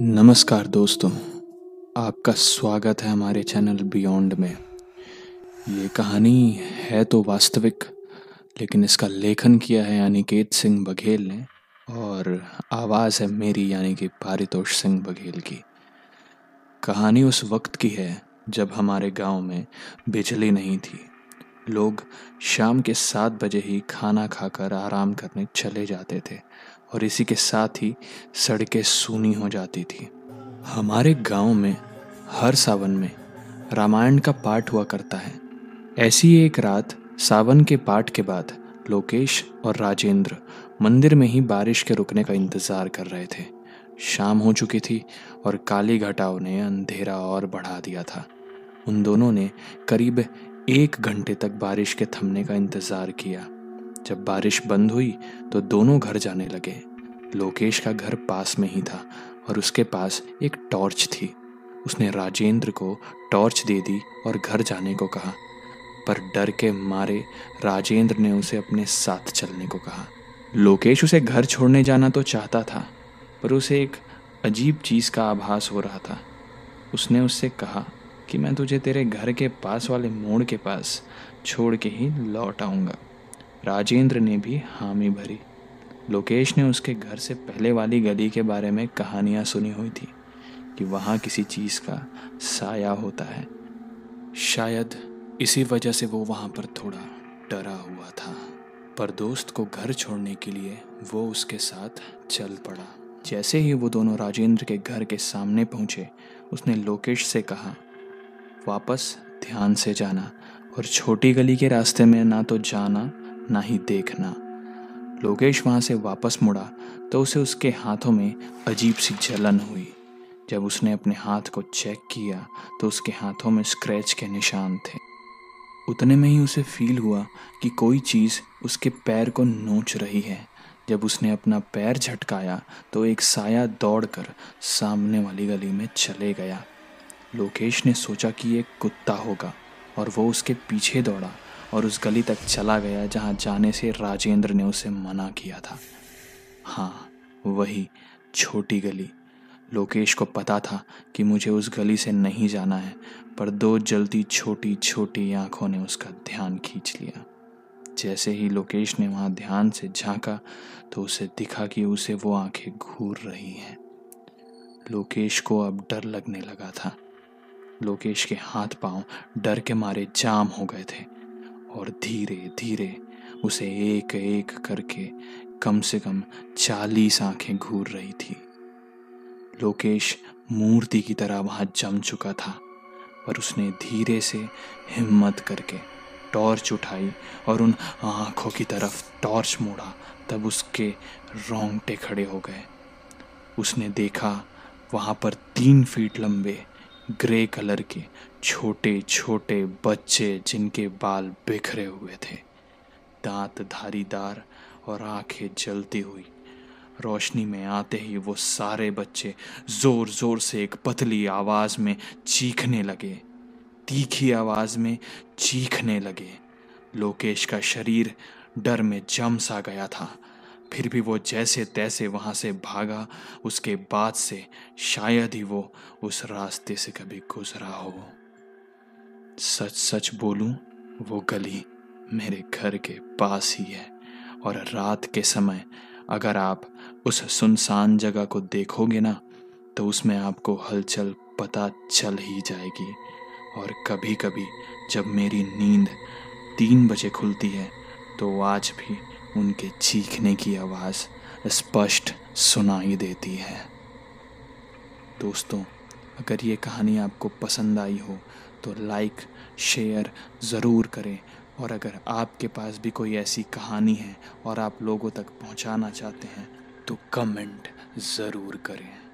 नमस्कार दोस्तों आपका स्वागत है हमारे चैनल बियॉन्ड में ये कहानी है तो वास्तविक लेकिन इसका लेखन किया है अनिकेत सिंह बघेल ने और आवाज़ है मेरी यानी कि पारितोष सिंह बघेल की कहानी उस वक्त की है जब हमारे गांव में बिजली नहीं थी लोग शाम के सात बजे ही खाना खाकर आराम करने चले जाते थे और इसी के साथ ही सड़कें सूनी हो जाती थी हमारे गांव में हर सावन में रामायण का पाठ हुआ करता है ऐसी एक रात सावन के पाठ के बाद लोकेश और राजेंद्र मंदिर में ही बारिश के रुकने का इंतज़ार कर रहे थे शाम हो चुकी थी और काली घटाओं ने अंधेरा और बढ़ा दिया था उन दोनों ने करीब एक घंटे तक बारिश के थमने का इंतजार किया जब बारिश बंद हुई तो दोनों घर जाने लगे लोकेश का घर पास में ही था और उसके पास एक टॉर्च थी उसने राजेंद्र को टॉर्च दे दी और घर जाने को कहा पर डर के मारे राजेंद्र ने उसे अपने साथ चलने को कहा लोकेश उसे घर छोड़ने जाना तो चाहता था पर उसे एक अजीब चीज़ का आभास हो रहा था उसने उससे कहा कि मैं तुझे तेरे घर के पास वाले मोड़ के पास छोड़ के ही लौट आऊँगा राजेंद्र ने भी हामी भरी लोकेश ने उसके घर से पहले वाली गली के बारे में कहानियाँ सुनी हुई थी कि वहाँ किसी चीज़ का साया होता है शायद इसी वजह से वो वहाँ पर थोड़ा डरा हुआ था पर दोस्त को घर छोड़ने के लिए वो उसके साथ चल पड़ा जैसे ही वो दोनों राजेंद्र के घर के सामने पहुँचे उसने लोकेश से कहा वापस ध्यान से जाना और छोटी गली के रास्ते में ना तो जाना ना ही देखना लोकेश वहाँ से वापस मुड़ा तो उसे उसके हाथों में अजीब सी जलन हुई जब उसने अपने हाथ को चेक किया तो उसके हाथों में स्क्रैच के निशान थे उतने में ही उसे फील हुआ कि कोई चीज़ उसके पैर को नोच रही है जब उसने अपना पैर झटकाया तो एक साया दौड़कर सामने वाली गली में चले गया लोकेश ने सोचा कि एक कुत्ता होगा और वो उसके पीछे दौड़ा और उस गली तक चला गया जहाँ जाने से राजेंद्र ने उसे मना किया था हाँ वही छोटी गली लोकेश को पता था कि मुझे उस गली से नहीं जाना है पर दो जलती छोटी छोटी आंखों ने उसका ध्यान खींच लिया जैसे ही लोकेश ने वहाँ ध्यान से झांका तो उसे दिखा कि उसे वो आंखें घूर रही हैं लोकेश को अब डर लगने लगा था लोकेश के हाथ पांव डर के मारे जाम हो गए थे और धीरे धीरे उसे एक एक करके कम से कम चालीस आंखें घूर रही थी लोकेश मूर्ति की तरह वहां जम चुका था पर उसने धीरे से हिम्मत करके टॉर्च उठाई और उन आंखों की तरफ टॉर्च मोड़ा तब उसके रोंगटे खड़े हो गए उसने देखा वहाँ पर तीन फीट लंबे ग्रे कलर के छोटे छोटे बच्चे जिनके बाल बिखरे हुए थे दांत धारीदार और आंखें जलती हुई रोशनी में आते ही वो सारे बच्चे ज़ोर ज़ोर से एक पतली आवाज़ में चीखने लगे तीखी आवाज़ में चीखने लगे लोकेश का शरीर डर में जम सा गया था फिर भी वो जैसे तैसे वहाँ से भागा उसके बाद से शायद ही वो उस रास्ते से कभी गुजरा हो सच सच बोलूं वो गली मेरे घर के पास ही है और रात के समय अगर आप उस सुनसान जगह को देखोगे ना तो उसमें आपको हलचल पता चल ही जाएगी और कभी कभी जब मेरी नींद तीन बजे खुलती है तो आज भी उनके चीखने की आवाज़ स्पष्ट सुनाई देती है दोस्तों अगर ये कहानी आपको पसंद आई हो तो लाइक शेयर ज़रूर करें और अगर आपके पास भी कोई ऐसी कहानी है और आप लोगों तक पहुंचाना चाहते हैं तो कमेंट ज़रूर करें